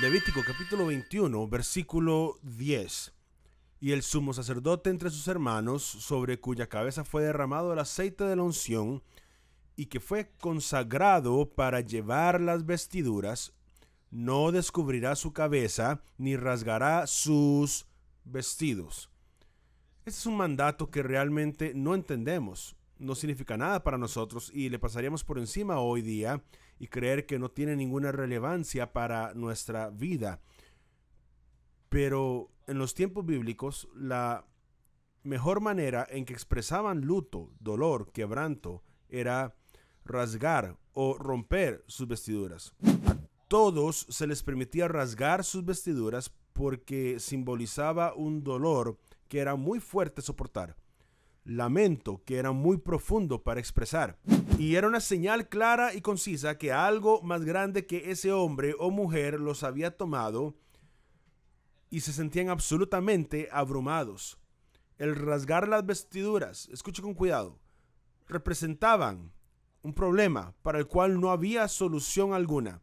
Levítico capítulo 21, versículo 10. Y el sumo sacerdote entre sus hermanos, sobre cuya cabeza fue derramado el aceite de la unción, y que fue consagrado para llevar las vestiduras, no descubrirá su cabeza ni rasgará sus vestidos. Este es un mandato que realmente no entendemos, no significa nada para nosotros y le pasaríamos por encima hoy día y creer que no tiene ninguna relevancia para nuestra vida. Pero en los tiempos bíblicos, la mejor manera en que expresaban luto, dolor, quebranto, era rasgar o romper sus vestiduras. todos se les permitía rasgar sus vestiduras porque simbolizaba un dolor que era muy fuerte soportar lamento que era muy profundo para expresar. Y era una señal clara y concisa que algo más grande que ese hombre o mujer los había tomado y se sentían absolutamente abrumados. El rasgar las vestiduras, escuche con cuidado, representaban un problema para el cual no había solución alguna.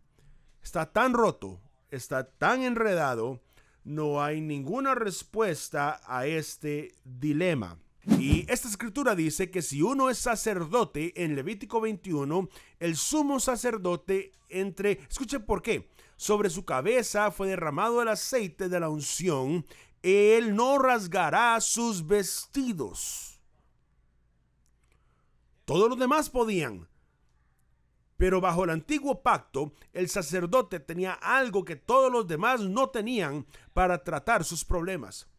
Está tan roto, está tan enredado, no hay ninguna respuesta a este dilema. Y esta escritura dice que si uno es sacerdote en Levítico 21, el sumo sacerdote entre, escuche por qué, sobre su cabeza fue derramado el aceite de la unción, él no rasgará sus vestidos. Todos los demás podían, pero bajo el antiguo pacto, el sacerdote tenía algo que todos los demás no tenían para tratar sus problemas.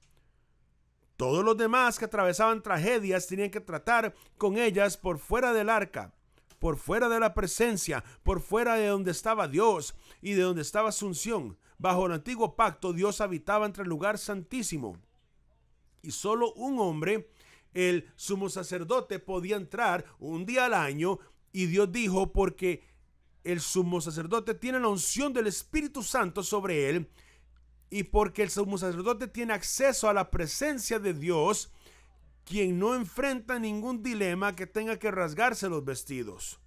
Todos los demás que atravesaban tragedias tenían que tratar con ellas por fuera del arca, por fuera de la presencia, por fuera de donde estaba Dios y de donde estaba Asunción. Bajo el antiguo pacto Dios habitaba entre el lugar santísimo. Y solo un hombre, el sumo sacerdote, podía entrar un día al año. Y Dios dijo, porque el sumo sacerdote tiene la unción del Espíritu Santo sobre él, y porque el sumo sacerdote tiene acceso a la presencia de Dios, quien no enfrenta ningún dilema que tenga que rasgarse los vestidos.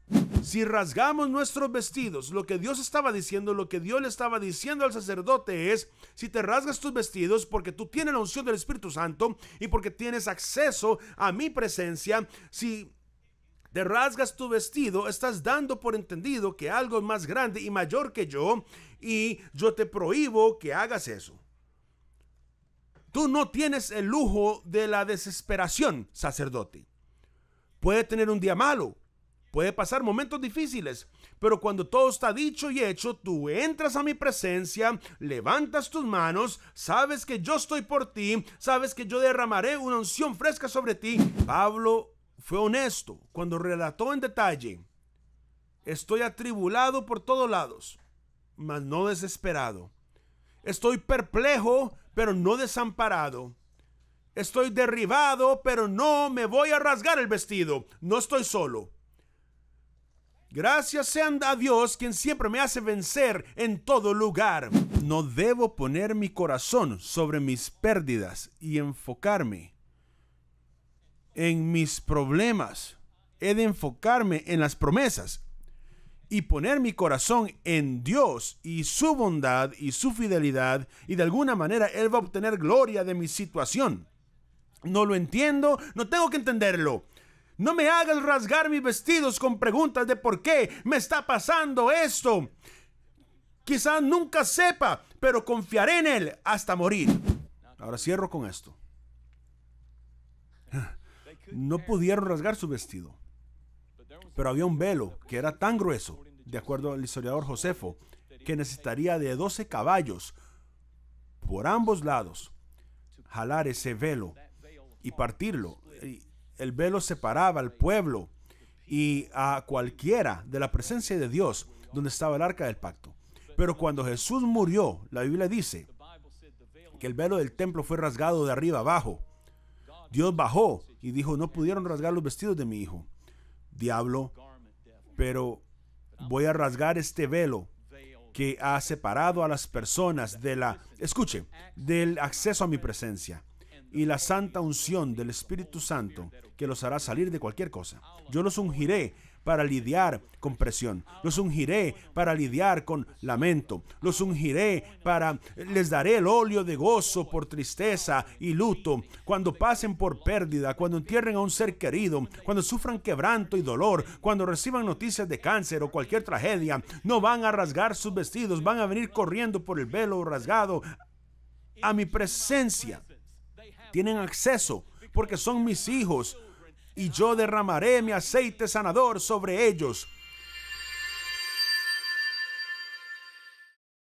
Si rasgamos nuestros vestidos, lo que Dios estaba diciendo, lo que Dios le estaba diciendo al sacerdote es, si te rasgas tus vestidos porque tú tienes la unción del Espíritu Santo y porque tienes acceso a mi presencia, si te rasgas tu vestido, estás dando por entendido que algo es más grande y mayor que yo, y yo te prohíbo que hagas eso. Tú no tienes el lujo de la desesperación, sacerdote. Puede tener un día malo, puede pasar momentos difíciles, pero cuando todo está dicho y hecho, tú entras a mi presencia, levantas tus manos, sabes que yo estoy por ti, sabes que yo derramaré una unción fresca sobre ti. Pablo fue honesto cuando relató en detalle, estoy atribulado por todos lados, mas no desesperado. Estoy perplejo, pero no desamparado. Estoy derribado, pero no me voy a rasgar el vestido. No estoy solo. Gracias sean a Dios quien siempre me hace vencer en todo lugar. No debo poner mi corazón sobre mis pérdidas y enfocarme en mis problemas. He de enfocarme en las promesas y poner mi corazón en Dios y su bondad y su fidelidad y de alguna manera Él va a obtener gloria de mi situación. No lo entiendo, no tengo que entenderlo. No me hagas rasgar mis vestidos con preguntas de por qué me está pasando esto. Quizás nunca sepa, pero confiaré en Él hasta morir. Ahora cierro con esto. Ah, no pudieron rasgar su vestido. Pero había un velo que era tan grueso, de acuerdo al historiador Josefo, que necesitaría de 12 caballos por ambos lados, jalar ese velo y partirlo. El velo separaba al pueblo y a cualquiera de la presencia de Dios donde estaba el arca del pacto. Pero cuando Jesús murió, la Biblia dice que el velo del templo fue rasgado de arriba abajo Dios bajó y dijo, no pudieron rasgar los vestidos de mi hijo, diablo, pero voy a rasgar este velo que ha separado a las personas de la, escuche, del acceso a mi presencia y la santa unción del Espíritu Santo que los hará salir de cualquier cosa. Yo los ungiré para lidiar con presión. Los ungiré para lidiar con lamento. Los ungiré para... Les daré el óleo de gozo por tristeza y luto. Cuando pasen por pérdida, cuando entierren a un ser querido, cuando sufran quebranto y dolor, cuando reciban noticias de cáncer o cualquier tragedia, no van a rasgar sus vestidos, van a venir corriendo por el velo rasgado a mi presencia. Tienen acceso porque son mis hijos y yo derramaré mi aceite sanador sobre ellos